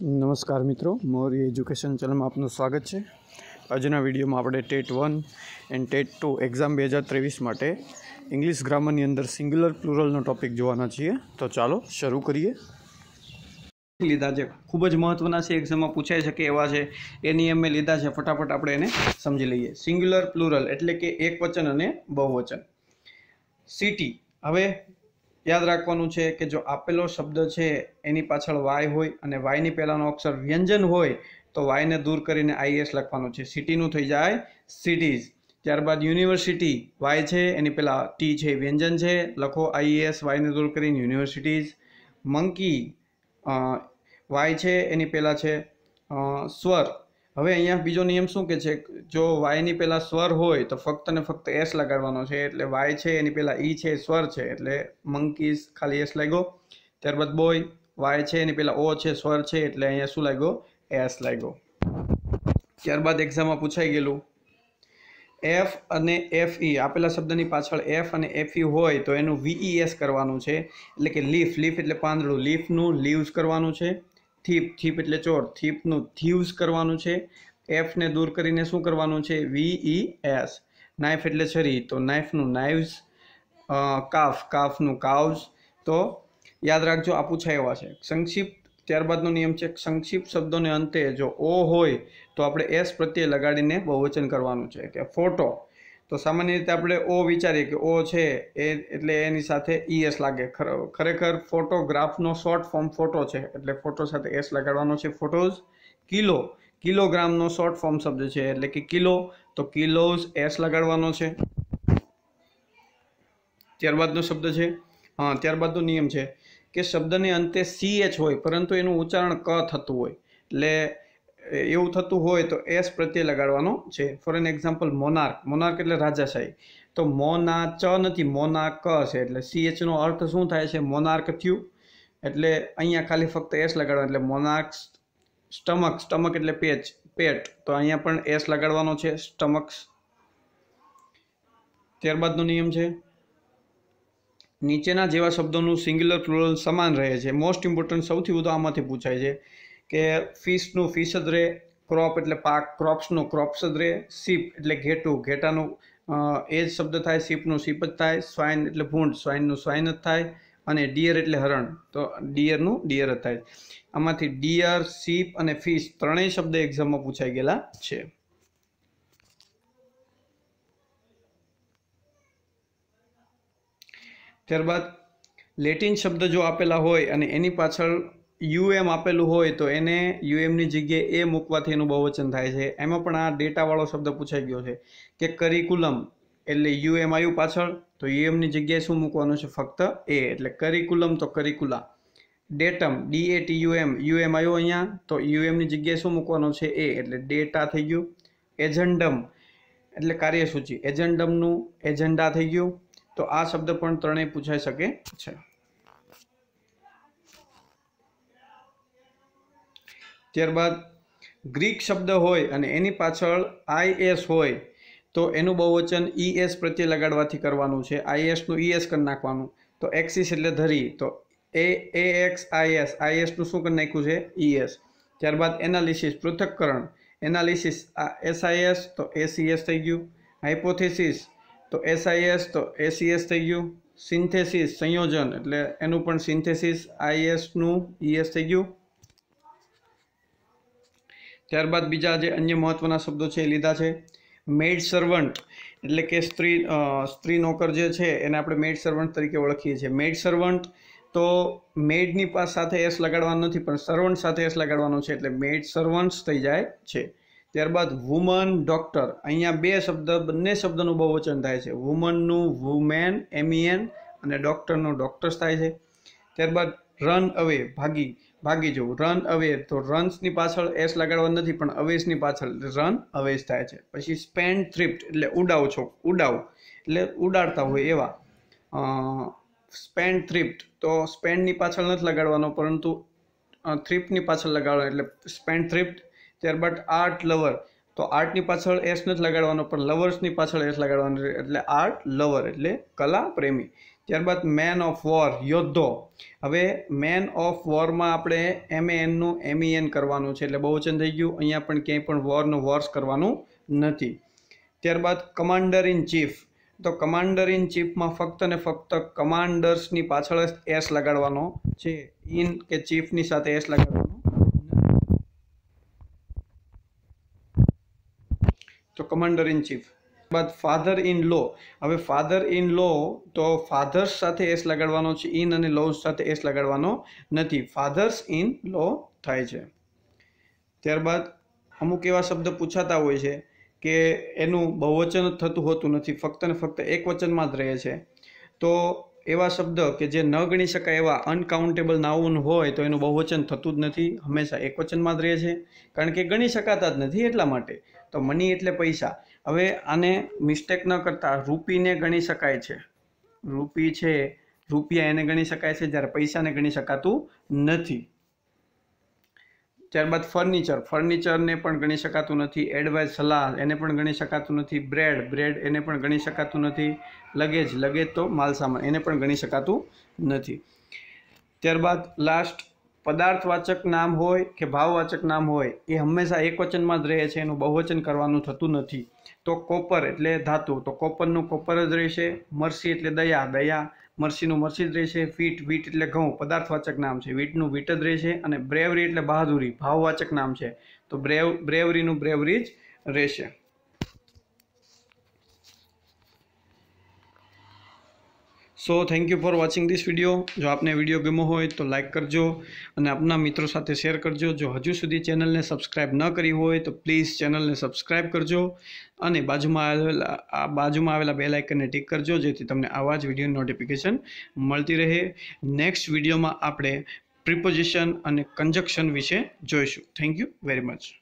નમસ્કાર મિત્રો મોરી એજ્યુકેશન ચેનલમાં આપનું સ્વાગત છે આજના વિડીયોમાં આપણે TET one and TET two exam બે હજાર ત્રેવીસ માટે ઇંગ્લિશ ગ્રામરની અંદર સિંગ્યુલર પ્લુરલનો ટોપિક જોવાના છીએ તો ચાલો શરૂ કરીએ લીધા છે ખૂબ જ મહત્ત્વના છે એક્ઝામમાં પૂછાઈ શકે એવા છે એની એમ લીધા છે ફટાફટ આપણે એને સમજી લઈએ સિંગ્યુલર પ્લુરલ એટલે કે એક વચન અને બહુવચન સિટી હવે યાદ રાખવાનું છે કે જો આપેલો શબ્દ છે એની પાછળ વાય હોય અને વાયની પહેલાંનો અક્ષર વ્યંજન હોય તો વાયને દૂર કરીને આઈએસ લખવાનું છે સિટીનું થઈ જાય સિટીઝ ત્યારબાદ યુનિવર્સિટી વાય છે એની પહેલાં ટી છે વ્યંજન છે લખો આઈએસ વાયને દૂર કરીને યુનિવર્સિટીઝ મંકી વાય છે એની પહેલાં છે સ્વર હવે અહીંયા બીજો નિયમ શું કે છે જો વાયની પહેલાં સ્વર હોય તો ફક્ત ને ફક્ત એસ લગાડવાનો છે એટલે વાય છે એની પહેલાં ઈ e છે સ્વર છે એટલે મંકીસ ખાલી એસ લાગ્યો ત્યારબાદ બોય વાય છે એની પહેલાં ઓ છે સ્વર છે એટલે અહીંયા શું લાગ્યો એસ લાગ્યો ત્યારબાદ એક્ઝામમાં પૂછાઈ ગયેલું એફ અને એફ ઈ e, આપેલા શબ્દની પાછળ એફ અને એફ ઈ e હોય તો એનું વીઈ એસ કરવાનું છે એટલે કે લીફ લીફ એટલે પાંદડું લીફનું લીવ્સ કરવાનું છે થીપ થીપ એટલે ચોર થીપનું થીવ્સ કરવાનું છે એફને દૂર કરીને શું કરવાનું છે વી ઈ એસ નાઇફ એટલે છરી તો નાઇફનું નાઇવ્સ કાફ કાફનું કાવ્સ તો યાદ રાખજો આ પૂછાય એવા છે સંક્ષિપ્ત ત્યારબાદનો નિયમ છે સંક્ષિપ્ત શબ્દોને અંતે જો ઓ હોય તો આપણે એસ પ્રત્યે લગાડીને બહુવચન કરવાનું છે કે ફોટો તો સામાન્ય રીતે આપણે ઓ વિચારીએ કે ઓ છે એ એટલે એની સાથે ઈએસ લાગે ખરેખર ફોટોગ્રાફનો શોર્ટ ફોર્મ ફોટો છે એટલે ફોટો સાથે એસ લગાડવાનો છે ફોટોઝ કિલો કિલોગ્રામનો શોર્ટ ફોર્મ શબ્દ છે એટલે કે કિલો તો કિલોઝ એસ લગાડવાનો છે ત્યારબાદનો શબ્દ છે હા ત્યારબાદનો નિયમ છે કે શબ્દની અંતે સી એચ હોય પરંતુ એનું ઉચ્ચારણ ક થતું હોય એટલે એવું થતું હોય તો એસ પ્રત્યે લગાડવાનો છે for an example monarch monarch એટલે રાજાશાહી તો મોના ચ નથી મોના ક છે એટલે સીએચનો અર્થ શું થાય છે મોનાર્ક થયું એટલે અહીંયા ખાલી ફક્ત એસ લગાડવાનું એટલે મોનાર્ક સ્ટમક સ્ટમક એટલે પેચ પેટ તો અહીંયા પણ એસ લગાડવાનો છે સ્ટમક્સ ત્યારબાદનો નિયમ છે નીચેના જેવા શબ્દોનું સિંગ્યુલર પ્લુરલ સમાન રહે છે મોસ્ટ ઇમ્પોર્ટન્ટ સૌથી વધુ આમાંથી પૂછાય છે કે ફિશનું ફિશ જ રહે ક્રોપ એટલે પાક ક્રોપ્સનું ક્રોપ્સ જ રહે સીપ એટલે ઘેટું ઘેટાનું એ જ શબ્દ થાય સીપનું સીપ જ થાય સ્વાઇન એટલે ભૂંડ સ્વાઇનનું સ્વાઇન જ થાય અને ડિયર એટલે હરણ તો ડિયરનું ડિયર જ થાય આમાંથી ડિયર સીપ અને ફિશ ત્રણેય શબ્દ એક્ઝામમાં પૂછાઈ ગયેલા છે ત્યારબાદ લેટિન શબ્દ જો આપેલા હોય અને એની પાછળ યુએમ આપેલું હોય તો એને યુએમની જગ્યાએ એ મૂકવાથી એનું બહુવચન થાય છે એમાં પણ આ ડેટાવાળો શબ્દ પૂછાઈ ગયો છે કે કરિકુલમ એટલે યુએમ આવ્યું પાછળ તો યુએમની જગ્યાએ શું મૂકવાનું છે ફક્ત એ એટલે કરિકુલમ તો curricula datum D A T U M U M આવ્યો અહીંયા તો યુએમની જગ્યાએ શું મૂકવાનો છે એ એટલે ડેટા થઈ ગયું એજન્ડમ એટલે કાર્યસૂચિ એજન્ડમનું એજન્ડા થઈ ગયું તો આ શબ્દ પણ ત્રણેય પૂછાઈ શકે છે ત્યારબાદ ગ્રીક શબ્દ હોય અને એની પાછળ આઈએસ હોય તો એનું બહુવચન ઈએસ પ્રત્યે લગાડવાથી કરવાનું છે આઈએસનું ઈએસ કરી નાખવાનું તો એક્સિસ એટલે ધરી તો એ એ એક્સ આઈએસ આઈએસનું શું કરી નાખ્યું છે ઈએસ ત્યારબાદ એનાલિસિસ પૃથક્કરણ એનાલિસિસ આ એસઆઈએસ તો એસીએસ થઈ ગયું હાઇપોથેસિસ તો એસઆઈએસ તો એસીએસ થઈ ગયું સિન્થેસિસ સંયોજન એટલે એનું પણ સિન્થેસિસ આઈએસનું ઈએસ થઈ ગયું ત્યારબાદ બીજા જે અન્ય મહત્ત્વના શબ્દો છે એ લીધા છે મેડ સર્વન્ટ એટલે કે સ્ત્રી સ્ત્રી નોકર જે છે એને આપણે મેડ સર્વન્ટ તરીકે ઓળખીએ છીએ મેડ સર્વન્ટ તો મેડની પાસ સાથે એસ લગાડવાનું નથી પણ સર્વન્ટ સાથે એસ લગાડવાનું છે એટલે મેડ સર્વન્ટ્સ થઈ જાય છે ત્યારબાદ વુમન ડૉક્ટર અહીંયા બે શબ્દ બંને શબ્દનું બહુવચન થાય છે વુમનનું વુમેન એમઈએન અને ડૉક્ટરનું ડૉક્ટર્સ થાય છે ત્યારબાદ રન અવે ભાગી ભાગી જવું રન અવે તો રન્સની પાછળ એસ લગાડવા નથી પણ અવેશની પાછળ રન અવેશ થાય છે પછી સ્પેન્ડ થ્રિપ્ટ એટલે ઉડાવ છો ઉડાવ એટલે ઉડાડતા હોય એવા સ્પેન્ડ થ્રિપ્ટ તો સ્પેન્ડની પાછળ નથી લગાડવાનો પરંતુ થ્રિપ્ટની પાછળ લગાડવા એટલે સ્પેન્ડ થ્રિપ્ટ ત્યારબાદ આર્ટ લવર તો આર્ટની પાછળ એસ નથી લગાડવાનો પણ લવર્સની પાછળ એસ લગાડવાનો એટલે આર્ટ લવર એટલે કલા પ્રેમી ત્યારબાદ મેન ઓફ વોર યોદ્ધો હવે મેન ઓફ વોરમાં આપણે એમ એનનું એમ એન કરવાનું છે એટલે બહુચન થઈ ગયું અહીંયા પણ ક્યાંય પણ વોરનું વોર્સ કરવાનું નથી ત્યારબાદ કમાન્ડર ઇન ચીફ તો કમાન્ડર ઇન ચીફમાં ફક્ત ને ફક્ત કમાન્ડર્સની પાછળ જ એસ લગાડવાનો છે ઇન કે ચીફની સાથે એસ લગાડવાનો તો કમાન્ડર ઇન ચીફ બાદ ફાધર ઇન લો હવે ફાધર ઇન લો તો ફાધર્સ સાથે એસ લગાડવાનો છે ઇન અને લો સાથે એસ લગાડવાનો નથી ફાધર્સ ઇન લો થાય છે ત્યારબાદ અમુક એવા શબ્દ પૂછાતા હોય છે કે એનું બહુવચન થતું હોતું નથી ફક્ત ને ફક્ત એક વચનમાં જ રહે છે તો એવા શબ્દ કે જે ન ગણી શકાય એવા અનકાઉન્ટેબલ નાઉન હોય તો એનું બહુવચન થતું જ નથી હંમેશા એક વચનમાં જ રહે છે કારણ કે ગણી શકાતા જ નથી એટલા માટે તો મની એટલે પૈસા હવે આને મિસ્ટેક ન કરતાં રૂપીને ગણી શકાય છે રૂપી છે રૂપિયા એને ગણી શકાય છે જ્યારે પૈસાને ગણી શકાતું નથી ત્યારબાદ ફર્નિચર ફર્નિચરને પણ ગણી શકાતું નથી એડવાઇઝ સલાહ એને પણ ગણી શકાતું નથી બ્રેડ બ્રેડ એને પણ ગણી શકાતું નથી લગેજ લગેજ તો માલસામાન એને પણ ગણી શકાતું નથી ત્યારબાદ લાસ્ટ પદાર્થવાચક નામ હોય કે ભાવવાચક નામ હોય એ હંમેશા એક વચનમાં જ રહે છે એનું બહુવચન કરવાનું થતું નથી તો કોપર એટલે ધાતુ તો કોપરનું કોપર જ રહેશે મરસી એટલે દયા દયા મરસીનું મરસી જ રહેશે વીટ વીટ એટલે ઘઉં પદાર્થવાચક નામ છે વીટનું વીટ જ રહેશે અને બ્રેવરી એટલે બહાદુરી ભાવવાચક નામ છે તો બ્રેવ બ્રેવરીનું બ્રેવરી જ રહેશે so thank you for watching this video જો આપને વિડીયો ગમ્યો હોય તો લાઇક કરજો અને આપના મિત્રો સાથે શેર કરજો જો હજુ સુધી ચેનલને સબસ્ક્રાઇબ ન કરી હોય તો પ્લીઝ ચેનલને સબસ્ક્રાઇબ કરજો અને બાજુમાં આવેલા આ બાજુમાં આવેલા બે લાઇકનને ટીક કરજો જેથી તમને આવા જ વિડીયો નોટિફિકેશન મળતી રહે નેક્સ્ટ વિડીયોમાં આપણે પ્રિપોઝિશન અને કન્જક્શન વિશે જોઈશું થેન્ક યુ વેરી મચ